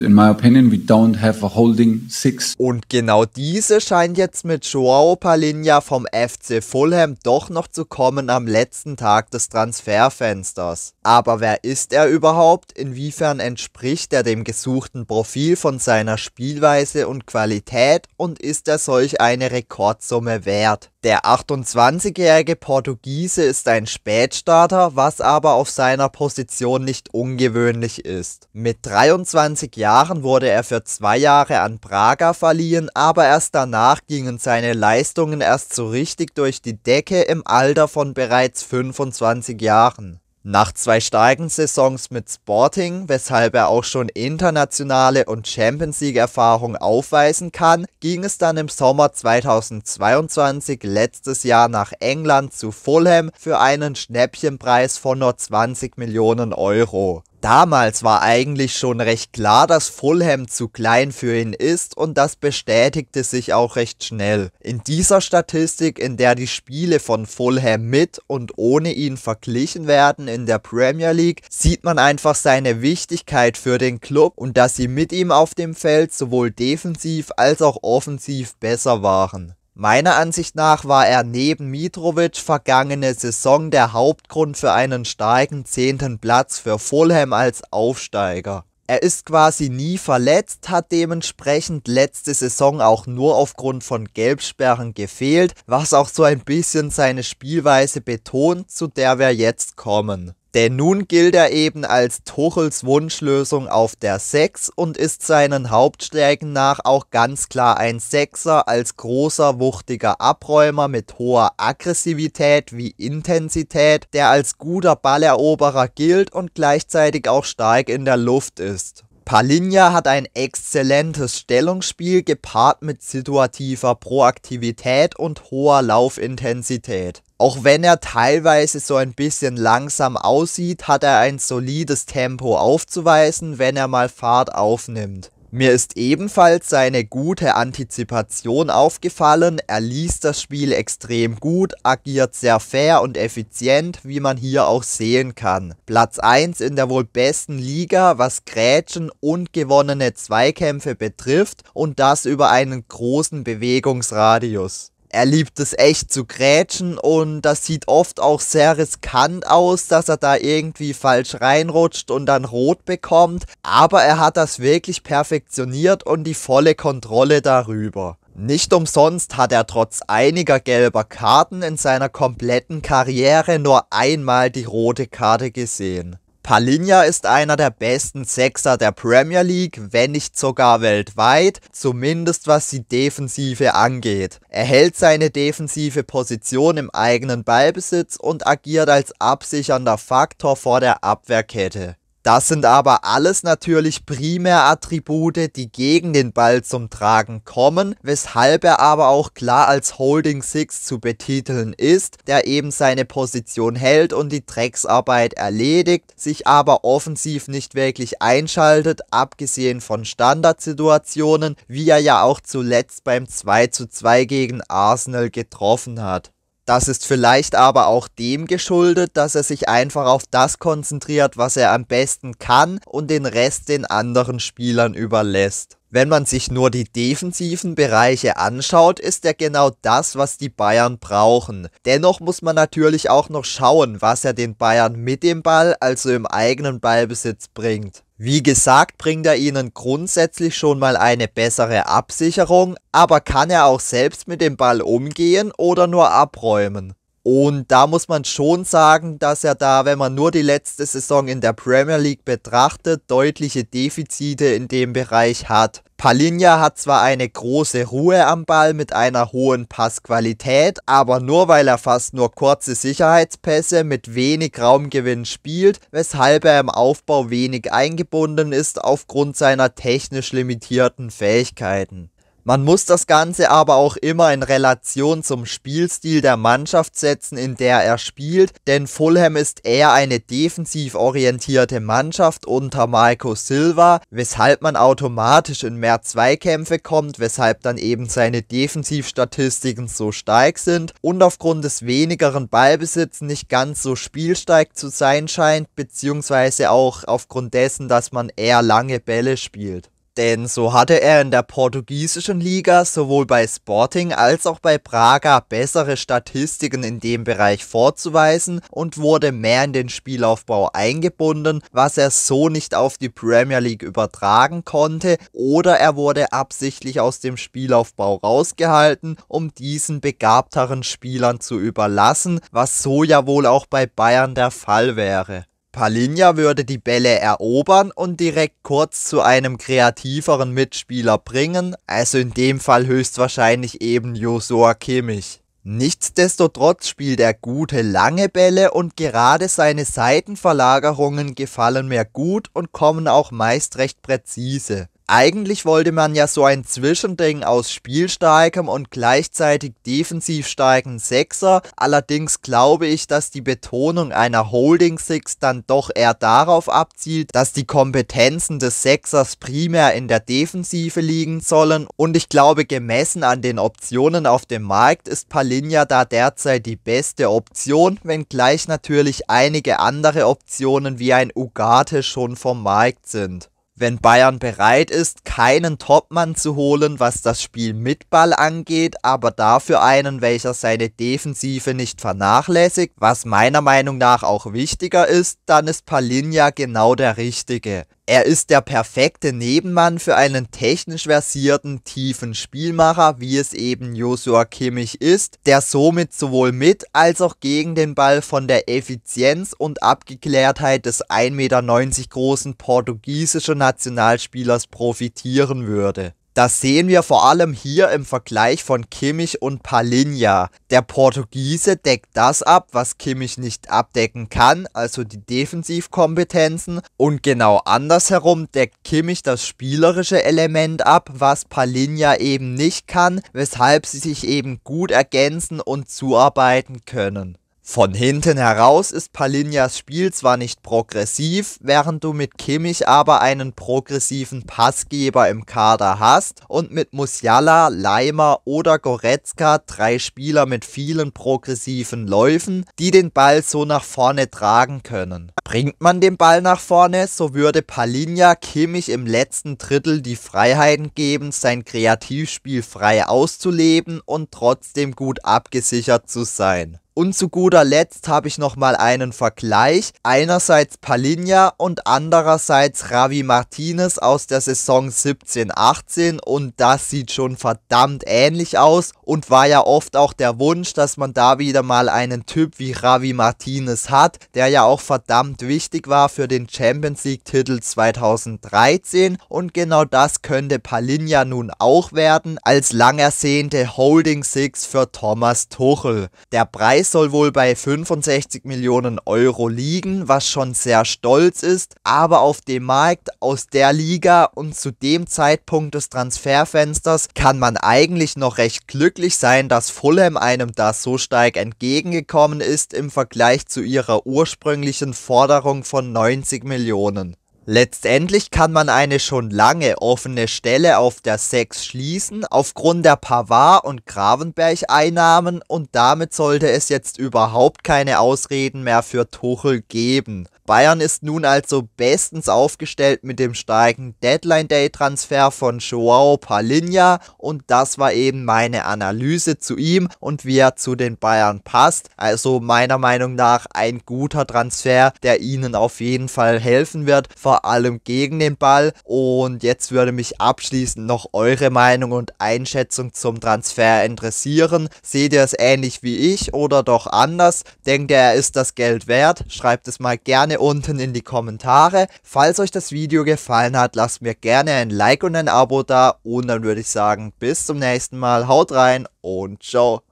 In my opinion, we don't have a holding six. Und genau diese scheint jetzt mit Joao Palinha vom FC Fulham doch noch zu kommen am letzten Tag des Transferfensters. Aber wer ist er überhaupt? Inwiefern entspricht er dem gesuchten Profil von seiner Spielweise und Qualität und ist er solch eine Rekordsumme wert? Der 28-jährige Portugiese ist ein Spätstarter, was aber auf seiner Position nicht ungewöhnlich ist. Mit 23 Jahren wurde er für zwei Jahre an Braga verliehen, aber erst danach gingen seine Leistungen erst so richtig durch die Decke im Alter von bereits 25 Jahren. Nach zwei starken Saisons mit Sporting, weshalb er auch schon internationale und Champions League-Erfahrung aufweisen kann, ging es dann im Sommer 2022 letztes Jahr nach England zu Fulham für einen Schnäppchenpreis von nur 20 Millionen Euro. Damals war eigentlich schon recht klar, dass Fulham zu klein für ihn ist und das bestätigte sich auch recht schnell. In dieser Statistik, in der die Spiele von Fulham mit und ohne ihn verglichen werden in der Premier League, sieht man einfach seine Wichtigkeit für den Club und dass sie mit ihm auf dem Feld sowohl defensiv als auch offensiv besser waren. Meiner Ansicht nach war er neben Mitrovic vergangene Saison der Hauptgrund für einen starken zehnten Platz für Fulham als Aufsteiger. Er ist quasi nie verletzt, hat dementsprechend letzte Saison auch nur aufgrund von Gelbsperren gefehlt, was auch so ein bisschen seine Spielweise betont, zu der wir jetzt kommen. Denn nun gilt er eben als Tuchels Wunschlösung auf der 6 und ist seinen Hauptstärken nach auch ganz klar ein Sechser als großer, wuchtiger Abräumer mit hoher Aggressivität wie Intensität, der als guter Balleroberer gilt und gleichzeitig auch stark in der Luft ist. Palinja hat ein exzellentes Stellungsspiel gepaart mit situativer Proaktivität und hoher Laufintensität. Auch wenn er teilweise so ein bisschen langsam aussieht, hat er ein solides Tempo aufzuweisen, wenn er mal Fahrt aufnimmt. Mir ist ebenfalls seine gute Antizipation aufgefallen, er liest das Spiel extrem gut, agiert sehr fair und effizient, wie man hier auch sehen kann. Platz 1 in der wohl besten Liga, was Grätschen und gewonnene Zweikämpfe betrifft und das über einen großen Bewegungsradius er liebt es echt zu grätschen und das sieht oft auch sehr riskant aus, dass er da irgendwie falsch reinrutscht und dann rot bekommt, aber er hat das wirklich perfektioniert und die volle Kontrolle darüber. Nicht umsonst hat er trotz einiger gelber Karten in seiner kompletten Karriere nur einmal die rote Karte gesehen. Palinja ist einer der besten Sechser der Premier League, wenn nicht sogar weltweit, zumindest was die Defensive angeht. Er hält seine defensive Position im eigenen Ballbesitz und agiert als absichernder Faktor vor der Abwehrkette. Das sind aber alles natürlich Primärattribute, die gegen den Ball zum Tragen kommen, weshalb er aber auch klar als Holding Six zu betiteln ist, der eben seine Position hält und die Drecksarbeit erledigt, sich aber offensiv nicht wirklich einschaltet, abgesehen von Standardsituationen, wie er ja auch zuletzt beim 2 zu 2 gegen Arsenal getroffen hat. Das ist vielleicht aber auch dem geschuldet, dass er sich einfach auf das konzentriert, was er am besten kann und den Rest den anderen Spielern überlässt. Wenn man sich nur die defensiven Bereiche anschaut, ist er genau das, was die Bayern brauchen. Dennoch muss man natürlich auch noch schauen, was er den Bayern mit dem Ball, also im eigenen Ballbesitz bringt. Wie gesagt, bringt er ihnen grundsätzlich schon mal eine bessere Absicherung, aber kann er auch selbst mit dem Ball umgehen oder nur abräumen. Und da muss man schon sagen, dass er da, wenn man nur die letzte Saison in der Premier League betrachtet, deutliche Defizite in dem Bereich hat. Palinja hat zwar eine große Ruhe am Ball mit einer hohen Passqualität, aber nur weil er fast nur kurze Sicherheitspässe mit wenig Raumgewinn spielt, weshalb er im Aufbau wenig eingebunden ist aufgrund seiner technisch limitierten Fähigkeiten. Man muss das Ganze aber auch immer in Relation zum Spielstil der Mannschaft setzen, in der er spielt, denn Fulham ist eher eine defensiv orientierte Mannschaft unter Marco Silva, weshalb man automatisch in mehr Zweikämpfe kommt, weshalb dann eben seine Defensivstatistiken so stark sind und aufgrund des wenigeren Ballbesitzes nicht ganz so spielsteig zu sein scheint, beziehungsweise auch aufgrund dessen, dass man eher lange Bälle spielt. Denn so hatte er in der portugiesischen Liga sowohl bei Sporting als auch bei Braga bessere Statistiken in dem Bereich vorzuweisen und wurde mehr in den Spielaufbau eingebunden, was er so nicht auf die Premier League übertragen konnte, oder er wurde absichtlich aus dem Spielaufbau rausgehalten, um diesen begabteren Spielern zu überlassen, was so ja wohl auch bei Bayern der Fall wäre. Palinja würde die Bälle erobern und direkt kurz zu einem kreativeren Mitspieler bringen, also in dem Fall höchstwahrscheinlich eben Josua Kimmich. Nichtsdestotrotz spielt er gute lange Bälle und gerade seine Seitenverlagerungen gefallen mir gut und kommen auch meist recht präzise eigentlich wollte man ja so ein Zwischending aus spielstarkem und gleichzeitig defensiv starken Sechser. Allerdings glaube ich, dass die Betonung einer Holding Six dann doch eher darauf abzielt, dass die Kompetenzen des Sechsers primär in der Defensive liegen sollen. Und ich glaube, gemessen an den Optionen auf dem Markt ist Palinja da derzeit die beste Option, wenngleich natürlich einige andere Optionen wie ein Ugate schon vom Markt sind wenn Bayern bereit ist, keinen Topmann zu holen, was das Spiel mit Ball angeht, aber dafür einen, welcher seine Defensive nicht vernachlässigt, was meiner Meinung nach auch wichtiger ist, dann ist Palinja genau der Richtige. Er ist der perfekte Nebenmann für einen technisch versierten, tiefen Spielmacher, wie es eben Joshua Kimmich ist, der somit sowohl mit als auch gegen den Ball von der Effizienz und Abgeklärtheit des 1,90 Meter großen portugiesischen Nationalspielers profitieren würde. Das sehen wir vor allem hier im Vergleich von Kimmich und Palinha. Der Portugiese deckt das ab, was Kimmich nicht abdecken kann, also die Defensivkompetenzen. Und genau andersherum deckt Kimmich das spielerische Element ab, was Palinha eben nicht kann, weshalb sie sich eben gut ergänzen und zuarbeiten können. Von hinten heraus ist Palinjas Spiel zwar nicht progressiv, während du mit Kimmich aber einen progressiven Passgeber im Kader hast und mit Musiala, Leimer oder Goretzka drei Spieler mit vielen progressiven Läufen, die den Ball so nach vorne tragen können. Bringt man den Ball nach vorne, so würde Palinja Kimmich im letzten Drittel die Freiheiten geben, sein Kreativspiel frei auszuleben und trotzdem gut abgesichert zu sein. Und zu guter Letzt habe ich nochmal einen Vergleich. Einerseits Palinja und andererseits Ravi Martinez aus der Saison 17-18 und das sieht schon verdammt ähnlich aus und war ja oft auch der Wunsch, dass man da wieder mal einen Typ wie Ravi Martinez hat, der ja auch verdammt wichtig war für den Champions League Titel 2013 und genau das könnte Palinja nun auch werden als lang ersehnte Holding Six für Thomas Tuchel. Der Preis Preis soll wohl bei 65 Millionen Euro liegen, was schon sehr stolz ist, aber auf dem Markt aus der Liga und zu dem Zeitpunkt des Transferfensters kann man eigentlich noch recht glücklich sein, dass Fulham einem da so stark entgegengekommen ist im Vergleich zu ihrer ursprünglichen Forderung von 90 Millionen. Letztendlich kann man eine schon lange offene Stelle auf der 6 schließen aufgrund der Pavard- und Gravenberg-Einnahmen und damit sollte es jetzt überhaupt keine Ausreden mehr für Tuchel geben. Bayern ist nun also bestens aufgestellt mit dem starken Deadline-Day-Transfer von Joao Palinha und das war eben meine Analyse zu ihm und wie er zu den Bayern passt. Also meiner Meinung nach ein guter Transfer, der ihnen auf jeden Fall helfen wird, vor vor allem gegen den Ball. Und jetzt würde mich abschließend noch eure Meinung und Einschätzung zum Transfer interessieren. Seht ihr es ähnlich wie ich oder doch anders? Denkt ihr, er ist das Geld wert? Schreibt es mal gerne unten in die Kommentare. Falls euch das Video gefallen hat, lasst mir gerne ein Like und ein Abo da. Und dann würde ich sagen, bis zum nächsten Mal. Haut rein und ciao.